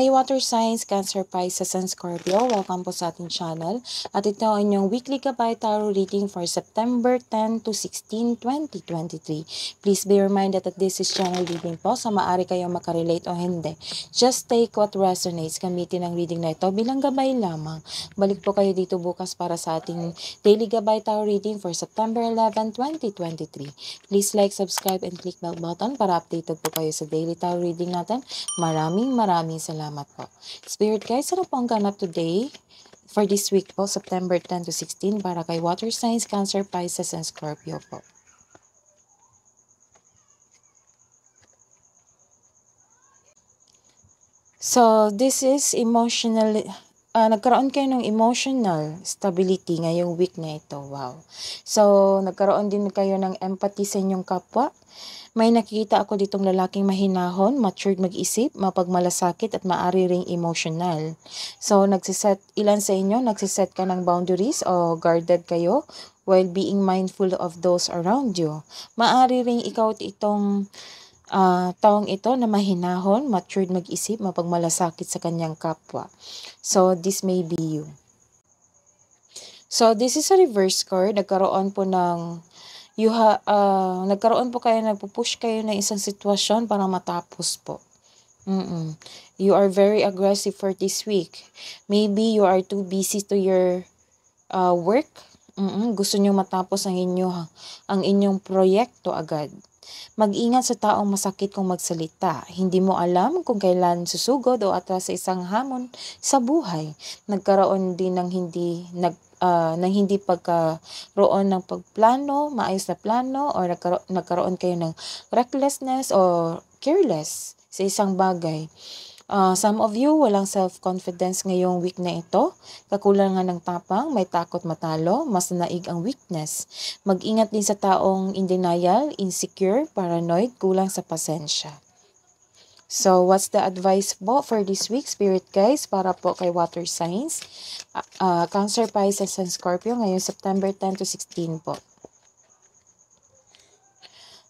Hi Water Signs, Cancer, Pisces, and Scorpio. Welcome po sa ating channel. At ito ang inyong weekly Gabay Tarot reading for September 10 to 16, 2023. Please be reminded that this is channel reading po sa maaari kayong makarelate o hindi. Just take what resonates. Gamitin ang reading na ito bilang gabay lamang. Balik po kayo dito bukas para sa ating daily Gabay Tarot reading for September 11, 2023. Please like, subscribe, and click bell button para updated po kayo sa daily Tarot reading natin. Maraming maraming salamat. Salamat po. Spirit guys, ano po ang ganap today? For this week po, September 10 to 16, para kay Water Signs, Cancer, Pisces, and Scorpio po. So, this is emotionally uh, nagkaroon kayo ng emotional stability ngayong week na ito. Wow. So, nagkaroon din kayo ng empathy sa inyong kapwa. May nakikita ako ditong lalaking mahinahon, matured mag-isip, mapagmalasakit at maari ring emotional. So, nagsiset, ilan sa inyo, nagsiset ka ng boundaries o guarded kayo while being mindful of those around you. Maari ring ikaw itong uh, taong ito na mahinahon, matured mag-isip, mapagmalasakit sa kanyang kapwa. So, this may be you. So, this is a reverse card. Nagkaroon po ng you ha, uh, nagkaroon po kayo, nagpupush kayo na isang sitwasyon para matapos po. Mm-mm. You are very aggressive for this week. Maybe you are too busy to your uh, work. Mm-mm. Gusto nyo matapos ang inyong, ang inyong proyekto agad. Mag-ingat sa taong masakit kung magsalita. Hindi mo alam kung kailan susugod o atras sa isang hamon sa buhay. Nagkaroon din ng hindi nag uh, ng hindi pagkaroon ng pagplano, maayos na plano, o nagkaro- nagkaroon kayo ng recklessness o careless sa isang bagay. Uh, some of you, walang self-confidence ngayong week na ito. Kakulangan ng tapang, may takot matalo, mas naig ang weakness. Mag-ingat din sa taong in denial, insecure, paranoid, kulang sa pasensya. So, what's the advice po for this week, Spirit Guys, para po kay Water Signs, uh, uh, Cancer, Pisces, and Scorpio ngayong September 10 to 16 po?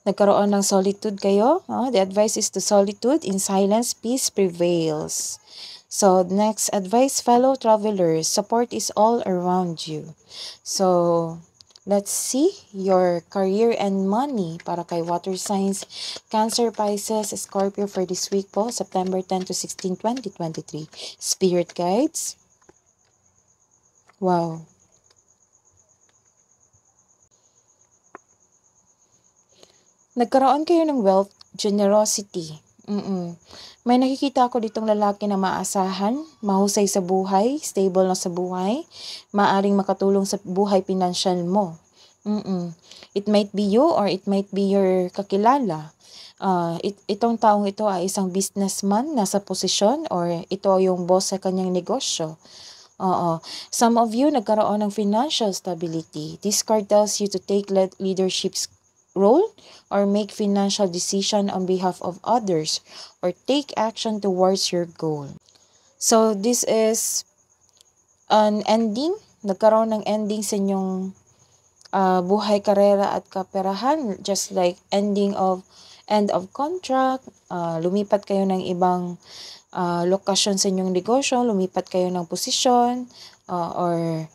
nagkaroon ng solitude kayo, no? the advice is to solitude, in silence, peace prevails. So, next advice, fellow travelers, support is all around you. So, let's see your career and money para kay water signs, cancer, Pisces, Scorpio for this week po, September 10 to 16, 2023. Spirit guides. Wow. Nagkaroon kayo ng wealth generosity. Mm-mm. May nakikita ako ditong lalaki na maasahan, mahusay sa buhay, stable na sa buhay, maaring makatulong sa buhay pinansyal mo. Mm-mm. It might be you or it might be your kakilala. Uh, it, itong taong ito ay isang businessman, na sa posisyon, or ito yung boss sa kanyang negosyo. Oo. Some of you nagkaroon ng financial stability. This card tells you to take leadership role or make financial decision on behalf of others or take action towards your goal. So this is an ending, nagkaroon ng ending sa inyong uh, buhay, karera at kaperahan just like ending of end of contract, uh, lumipat kayo ng ibang uh, lokasyon sa inyong negosyo, lumipat kayo ng posisyon uh, or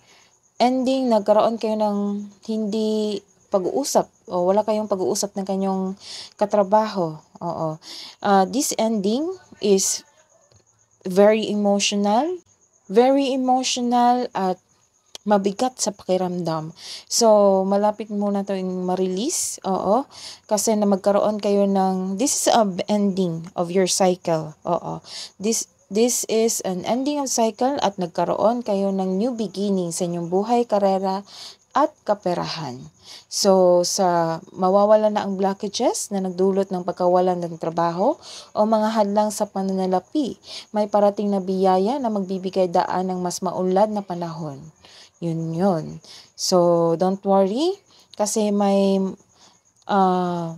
ending nagkaroon kayo ng hindi pag-uusap o wala kayong pag-uusap ng kanyong katrabaho. Oo. Uh, this ending is very emotional, very emotional at mabigat sa pakiramdam. So, malapit muna to yung ma-release. Oo. Kasi na magkaroon kayo ng, this is a ending of your cycle. Oo. This This is an ending of cycle at nagkaroon kayo ng new beginning sa inyong buhay, karera, at kaperahan. So, sa mawawala na ang blockages na nagdulot ng pagkawalan ng trabaho o mga hadlang sa pananalapi, may parating na biyaya na magbibigay daan ng mas maunlad na panahon. Yun yun. So, don't worry kasi may uh,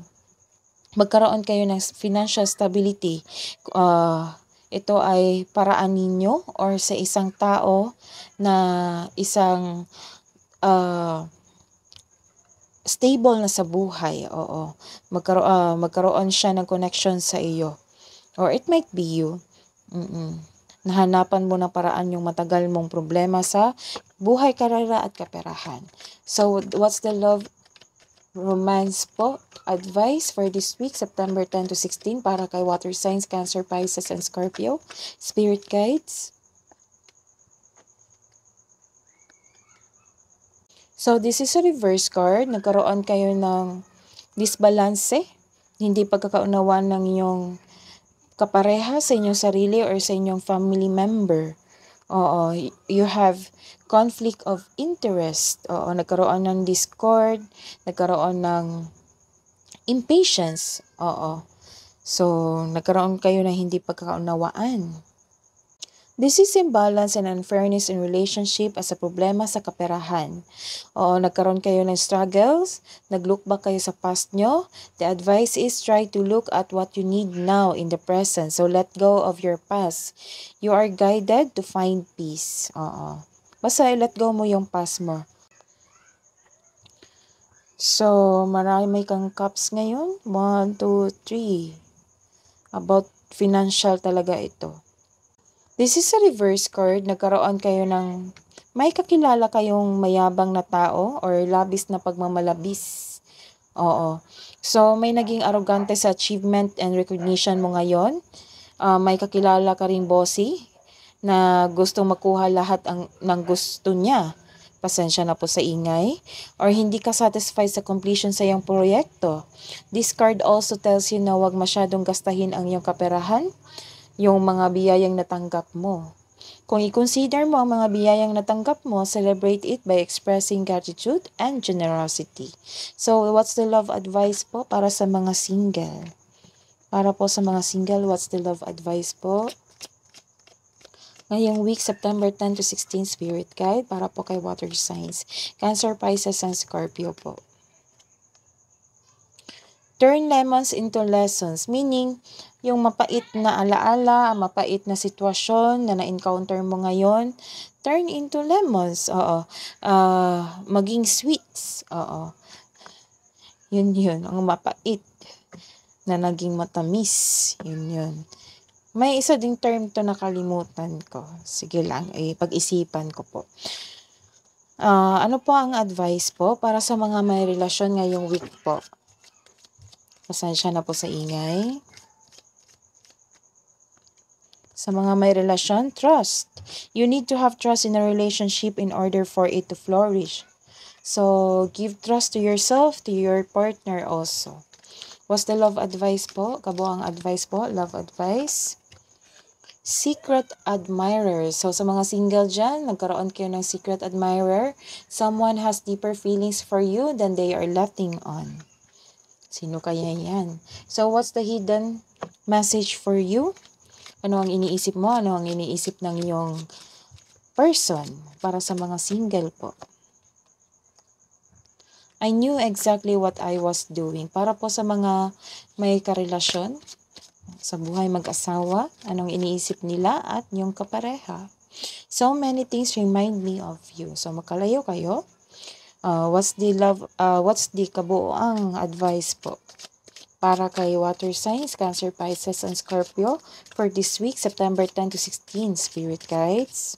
magkaroon kayo ng financial stability. Uh, ito ay paraan ninyo or sa isang tao na isang uh, stable na sa buhay. Oo. Magkaro uh, magkaroon siya ng connection sa iyo. Or it might be you. Mm-mm. Nahanapan mo ng paraan yung matagal mong problema sa buhay, karera at kaperahan. So, what's the love romance po advice for this week, September 10 to 16 para kay Water Signs, Cancer, Pisces, and Scorpio. Spirit Guides. So, this is a reverse card. Nagkaroon kayo ng disbalance, hindi pagkakaunawa ng inyong kapareha sa inyong sarili or sa inyong family member. Oo, you have conflict of interest. Oo, nagkaroon ng discord, nagkaroon ng impatience. Oo. So, nagkaroon kayo na hindi pagkakaunawaan. This is imbalance and unfairness in relationship as a problema sa kaperahan. Oo, nagkaroon kayo ng struggles, naglook back kayo sa past nyo. The advice is try to look at what you need now in the present. So let go of your past. You are guided to find peace. Oo. Basta let go mo yung past mo. So, marami kang cups ngayon. 1, 2, 3. About financial talaga ito. This is a reverse card. Nagkaroon kayo ng may kakilala kayong mayabang na tao or labis na pagmamalabis. Oo. So, may naging arrogante sa achievement and recognition mo ngayon. Uh, may kakilala ka rin bossy na gustong makuha lahat ang, ng gusto niya. Pasensya na po sa ingay. Or hindi ka satisfied sa completion sa iyong proyekto. This card also tells you na huwag masyadong gastahin ang iyong kaperahan yung mga biyayang natanggap mo. Kung i-consider mo ang mga biyayang natanggap mo, celebrate it by expressing gratitude and generosity. So, what's the love advice po para sa mga single? Para po sa mga single, what's the love advice po? ngayong week, September 10 to 16, Spirit Guide para po kay Water Signs, Cancer, Pisces, and Scorpio po. Turn lemons into lessons, meaning yung mapait na alaala, mapait na sitwasyon na na-encounter mo ngayon, turn into lemons. Oo. Uh, maging sweets. Oo. Yun yun, ang mapait na naging matamis. Yun yun. May isa ding term to nakalimutan ko. Sige lang, eh, pag-isipan ko po. Uh, ano po ang advice po para sa mga may relasyon ngayong week po? Pasensya na po sa ingay. Sa mga may relasyon, trust. You need to have trust in a relationship in order for it to flourish. So, give trust to yourself, to your partner also. What's the love advice po? Kabuang advice po, love advice. Secret admirer. So, sa mga single dyan, nagkaroon kayo ng secret admirer. Someone has deeper feelings for you than they are letting on. Sino kaya yan? So, what's the hidden message for you? Ano ang iniisip mo? Ano ang iniisip ng iyong person para sa mga single po? I knew exactly what I was doing. Para po sa mga may karelasyon, sa buhay mag-asawa, anong iniisip nila at yung kapareha. So many things remind me of you. So makalayo kayo, Uh, what's the love uh, what's the kabuoang advice po para kay water signs, Cancer, Pisces, and Scorpio for this week, September 10 to 16, Spirit Guides.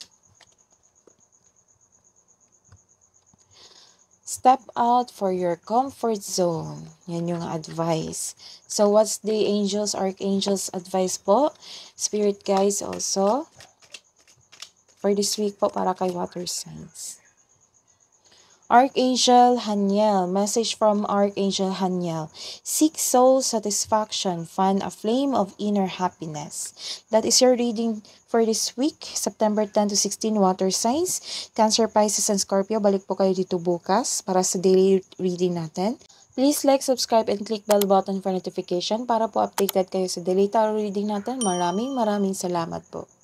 Step out for your comfort zone. Yan yung advice. So, what's the angels, archangels advice po? Spirit guides also. For this week po, para kay water signs. Archangel Haniel, message from Archangel Haniel. Seek soul satisfaction, find a flame of inner happiness. That is your reading for this week, September 10 to 16, Water Signs, Cancer, Pisces, and Scorpio. Balik po kayo dito bukas para sa daily reading natin. Please like, subscribe, and click bell button for notification para po updated kayo sa daily tarot reading natin. Maraming maraming salamat po.